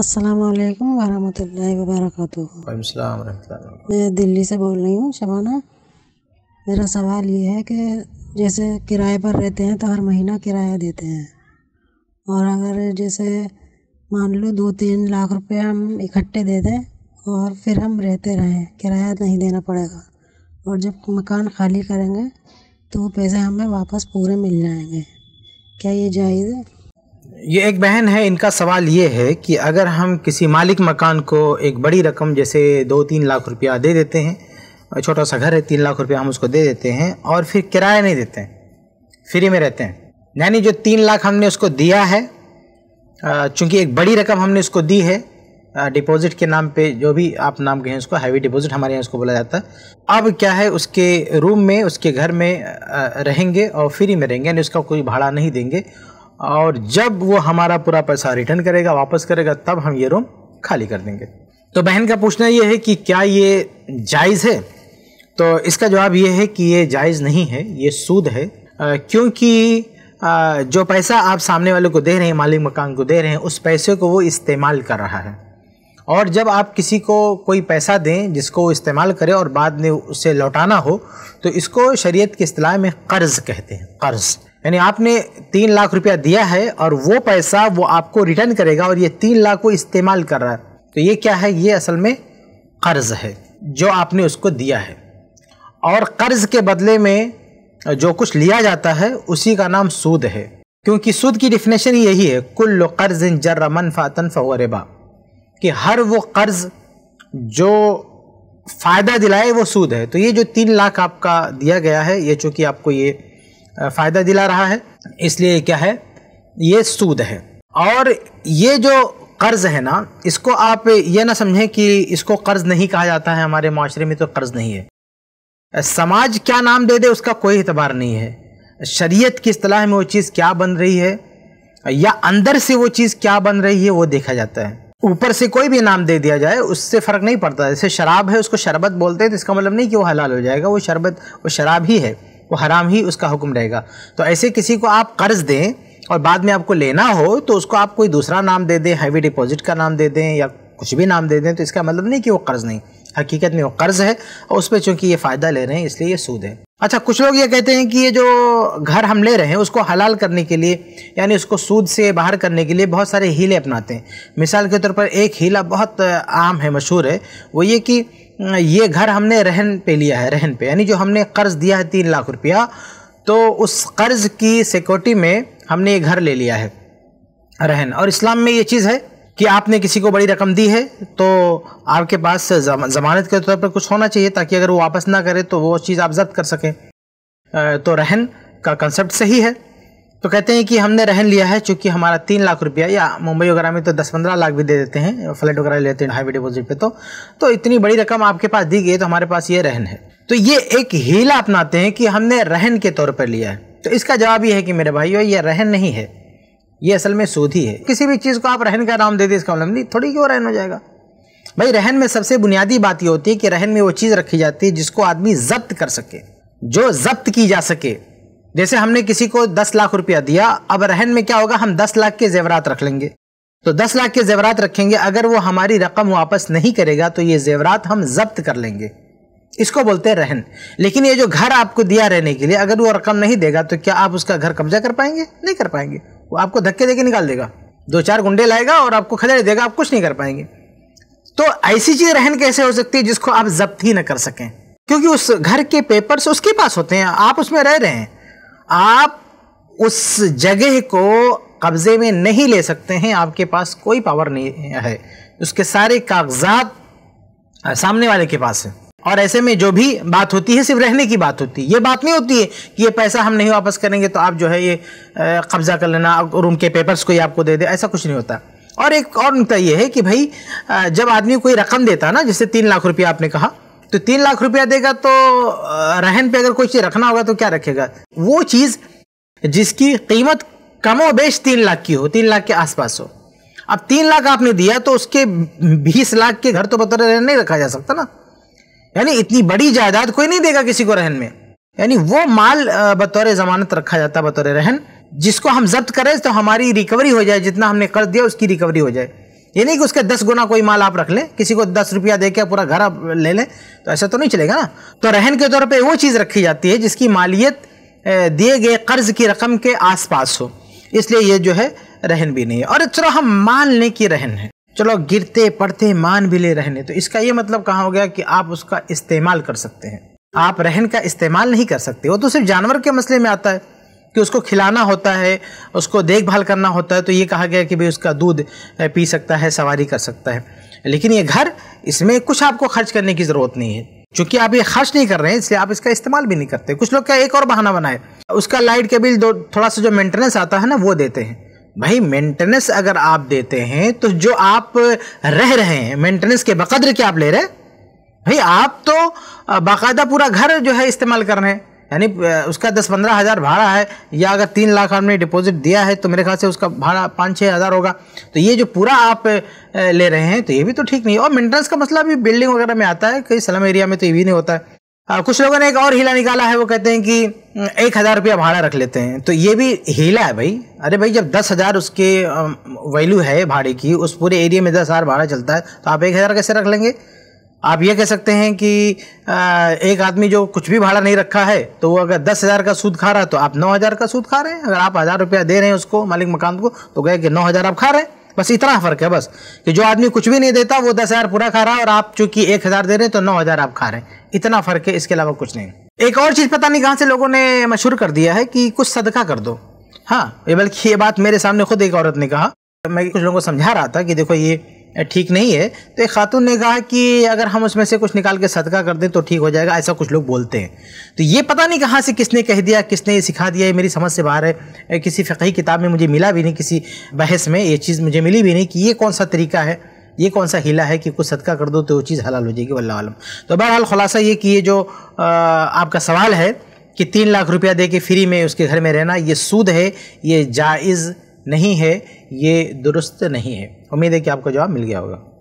असलकम वालेकुम वरक मैं दिल्ली से बोल रही हूँ शबाना मेरा सवाल ये है कि जैसे किराए पर रहते हैं तो हर महीना किराया देते हैं और अगर जैसे मान लो दो तीन लाख रुपए हम इकट्ठे दे दें और फिर हम रहते रहें किराया नहीं देना पड़ेगा और जब मकान खाली करेंगे तो वो पैसे हमें वापस पूरे मिल जाएंगे क्या ये जायज़ है ये एक बहन है इनका सवाल ये है कि अगर हम किसी मालिक मकान को एक बड़ी रकम जैसे दो तीन लाख रुपया दे देते हैं छोटा सा घर है तीन लाख रुपया हम उसको दे देते हैं और फिर किराया नहीं देते हैं फ्री में रहते हैं यानी जो तीन लाख हमने उसको दिया है चूँकि एक बड़ी रकम हमने उसको दी है डिपॉजिट के नाम पे जो भी आप नाम कहें उसको हैवी डिपॉजिट हमारे यहाँ उसको बोला जाता है अब क्या है उसके रूम में उसके घर में रहेंगे और फ्री में रहेंगे यानी उसका कोई भाड़ा नहीं देंगे और जब वो हमारा पूरा पैसा रिटर्न करेगा वापस करेगा तब हम ये रूम खाली कर देंगे तो बहन का पूछना ये है कि क्या ये जायज़ है तो इसका जवाब ये है कि ये जायज़ नहीं है ये सूद है क्योंकि जो पैसा आप सामने वाले को दे रहे हैं मालिक मकान को दे रहे हैं उस पैसे को वो इस्तेमाल कर रहा है और जब आप किसी को कोई पैसा दें जिसको वो इस्तेमाल करें और बाद में उसे लौटाना हो तो इसको शरीयत के अतलाह में कर्ज़ कहते हैं कर्ज़ यानी आपने तीन लाख रुपया दिया है और वो पैसा वो आपको रिटर्न करेगा और ये तीन लाख को इस्तेमाल कर रहा है तो ये क्या है ये असल में कर्ज़ है जो आपने उसको दिया है और कर्ज़ के बदले में जो कुछ लिया जाता है उसी का नाम सूद है क्योंकि सूद की डिफिनेशन यही है कुल कर्ज इन जर्र फातन फरबा कि हर वो कर्ज़ जो फ़ायदा दिलाए वो सूद है तो ये जो तीन लाख आपका दिया गया है ये चूँकि आपको ये फ़ायदा दिला रहा है इसलिए क्या है ये सूद है और ये जो कर्ज़ है ना इसको आप ये ना समझें कि इसको कर्ज़ नहीं कहा जाता है हमारे माशरे में तो कर्ज़ नहीं है समाज क्या नाम दे दे उसका कोई एतबार नहीं है शरीयत की असलाह में वो चीज़ क्या बन रही है या अंदर से वो चीज़ क्या बन रही है वो देखा जाता है ऊपर से कोई भी नाम दे दिया जाए उससे फ़र्क नहीं पड़ता जैसे शराब है उसको शरबत बोलते हैं तो इसका मतलब नहीं कि वो हलाल हो जाएगा वो शरबत वो शराब ही है वो हराम ही उसका हुक्म रहेगा तो ऐसे किसी को आप कर्ज दें और बाद में आपको लेना हो तो उसको आप कोई दूसरा नाम दे दें हैवी डिपॉजिट का नाम दे दें या कुछ भी नाम दे दें तो इसका मतलब नहीं कि वो कर्ज़ नहीं हकीकत में वो कर्ज़ है और उस पर चूँकि ये फ़ायदा ले रहे हैं इसलिए ये सूद है अच्छा कुछ लोग ये कहते हैं कि ये जो घर हम ले रहे हैं उसको हलाल करने के लिए यानी उसको सूद से बाहर करने के लिए बहुत सारे हीले अपनाते हैं मिसाल के तौर पर एक हीला बहुत आम है मशहूर है वो ये कि ये घर हमने रहन पे लिया है रहन पे यानी जो हमने कर्ज़ दिया है तीन लाख रुपया तो उस कर्ज़ की सिक्योरिटी में हमने ये घर ले लिया है रहन और इस्लाम में ये चीज़ है कि आपने किसी को बड़ी रकम दी है तो आपके पास जमानत के तौर पर कुछ होना चाहिए ताकि अगर वो वापस ना करे तो वो चीज़ आप जब्त कर सकें तो रहन का कंसेप्ट सही है तो कहते हैं कि हमने रहन लिया है चूंकि हमारा तीन लाख रुपया या मुंबई वगैरह में तो दस पंद्रह लाख भी दे देते हैं फ्लैट वगैरह लेते हैं हाईवे डिपोजिट पे तो तो इतनी बड़ी रकम आपके पास दी गई तो हमारे पास ये रहन है तो ये एक हीला अपनाते हैं कि हमने रहन के तौर पर लिया है तो इसका जवाब ये है कि मेरे भाइयों ये रहन नहीं है ये असल में सूद ही है किसी भी चीज़ को आप रहन का नाम दे दें इसका मतलब नहीं थोड़ी क्यों रहन हो जाएगा भाई रहन में सबसे बुनियादी बात ये होती है कि रहन में वो चीज़ रखी जाती है जिसको आदमी जब्त कर सके जो जब्त की जा सके जैसे हमने किसी को दस लाख रुपया दिया अब रहन में क्या होगा हम दस लाख के जेवरात रख लेंगे तो दस लाख के जेवरात रखेंगे अगर वो हमारी रकम वापस नहीं करेगा तो ये जेवरात हम जब्त कर लेंगे इसको बोलते हैं रहन लेकिन ये जो घर आपको दिया रहने के लिए अगर वो रकम नहीं देगा तो क्या आप उसका घर कब्जा कर पाएंगे नहीं कर पाएंगे वो आपको धक्के देके निकाल देगा दो चार गुंडे लाएगा और आपको खदेड़ देगा आप कुछ नहीं कर पाएंगे तो ऐसी चीज रहन कैसे हो सकती है जिसको आप जब्त ही ना कर सकें क्योंकि उस घर के पेपर्स उसके पास होते हैं आप उसमें रह रहे हैं आप उस जगह को कब्ज़े में नहीं ले सकते हैं आपके पास कोई पावर नहीं है उसके सारे कागजात सामने वाले के पास है और ऐसे में जो भी बात होती है सिर्फ रहने की बात होती है ये बात नहीं होती है कि ये पैसा हम नहीं वापस करेंगे तो आप जो है ये कब्ज़ा कर लेना रूम के पेपर्स कोई आपको दे दे ऐसा कुछ नहीं होता और एक और नुकता ये है कि भाई जब आदमी कोई रकम देता ना जैसे तीन लाख रुपया आपने कहा तो तीन लाख रुपया देगा तो रहन पे अगर कोई चीज़ रखना होगा तो क्या रखेगा वो चीज़ जिसकी कीमत कमो बेश तीन लाख की हो तीन लाख के आसपास हो अब तीन लाख आपने दिया तो उसके बीस लाख के घर तो बतौर रहन नहीं रखा जा सकता ना यानी इतनी बड़ी जायदाद कोई नहीं देगा किसी को रहन में यानी वो माल बतौर जमानत रखा जाता बतौर रहन जिसको हम जब्त करें तो हमारी रिकवरी हो जाए जितना हमने कर्ज दिया उसकी रिकवरी हो जाए ये नहीं कि उसके दस गुना कोई माल आप रख लें किसी को दस रुपया दे के पूरा घर आप ले लें तो ऐसा तो नहीं चलेगा ना तो रहन के तौर पर वो चीज़ रखी जाती है जिसकी मालियत दिए गए कर्ज की रकम के आसपास हो इसलिए ये जो है रहन भी नहीं है और चलो हम मान लें कि रहन है चलो गिरते पड़ते मान भी ले रहने तो इसका ये मतलब कहाँ हो गया कि आप उसका इस्तेमाल कर सकते हैं आप रहन का इस्तेमाल नहीं कर सकते वो तो सिर्फ जानवर के मसले में आता है कि उसको खिलाना होता है उसको देखभाल करना होता है तो ये कहा गया कि भाई उसका दूध पी सकता है सवारी कर सकता है लेकिन ये घर इसमें कुछ आपको खर्च करने की ज़रूरत नहीं है चूँकि आप ये खर्च नहीं कर रहे हैं इसलिए आप इसका इस्तेमाल भी नहीं करते कुछ लोग क्या एक और बहाना बनाए उसका लाइट के बिल थोड़ा सा जो मेंटेनेंस आता है ना वो देते हैं भाई मेंटेनेंस अगर आप देते हैं तो जो आप रह रहे हैं मेंटेनेंस के बकद्र क्या आप ले रहे हैं भाई आप तो बाकायदा पूरा घर जो है इस्तेमाल कर रहे हैं यानी उसका दस पंद्रह हज़ार भाड़ा है या अगर तीन लाख आपने डिपॉजिट दिया है तो मेरे ख्याल से उसका भाड़ा पाँच छः हज़ार होगा तो ये जो पूरा आप ले रहे हैं तो ये भी तो ठीक नहीं और मेंटेनेंस का मसला मतलब भी बिल्डिंग वगैरह में आता है कई सलम एरिया में तो ये भी नहीं होता है आ, कुछ लोगों ने एक और हीला निकाला है वो कहते हैं कि एक हज़ार रुपया भाड़ा रख लेते हैं तो ये भी हीला है भाई अरे भाई जब दस हज़ार उसके वैल्यू है भाड़े की उस पूरे एरिया में दस हज़ार भाड़ा चलता है तो आप एक हज़ार कैसे रख लेंगे आप ये कह सकते हैं कि एक आदमी जो कुछ भी भाड़ा नहीं रखा है तो वो अगर दस हज़ार का सूद खा रहा है तो आप नौ हज़ार का सूद खा रहे हैं अगर आप हज़ार रुपया दे रहे हैं उसको मालिक मकान को तो गए कि नौ हज़ार आप खा रहे हैं बस इतना फ़र्क है बस कि जो आदमी कुछ भी नहीं देता वो दस हज़ार पूरा खा रहा है और आप चूंकि एक हज़ार दे रहे हैं तो नौ हज़ार आप खा रहे हैं इतना फ़र्क है इसके अलावा कुछ नहीं एक और चीज़ पता नहीं कहाँ से लोगों ने मशहूर कर दिया है कि कुछ सदका कर दो हाँ ये बल्कि ये बात मेरे सामने खुद एक औरत ने कहा मैं कुछ लोगों को समझा रहा था कि देखो ये ठीक नहीं है तो एक खातून ने कहा कि अगर हम उसमें से कुछ निकाल के सदका कर दें तो ठीक हो जाएगा ऐसा कुछ लोग बोलते हैं तो ये पता नहीं कहाँ से किसने कह दिया किसने ये सिखा दिया ये मेरी समझ से बाहर है किसी फ़कही किताब में मुझे मिला भी नहीं किसी बहस में ये चीज़ मुझे मिली भी नहीं कि ये कौन सा तरीका है ये कौन सा हिला है कि कुछ सदका कर दो तो वो चीज़ हलाल हो जाएगी वल्ला आलम तो बहरहाल खुलासा ये कि ये जो आपका सवाल है कि तीन लाख रुपया दे के फ्री में उसके घर में रहना ये सूद है ये जायज़ नहीं है ये दुरुस्त नहीं है उम्मीद है कि आपको जवाब मिल गया होगा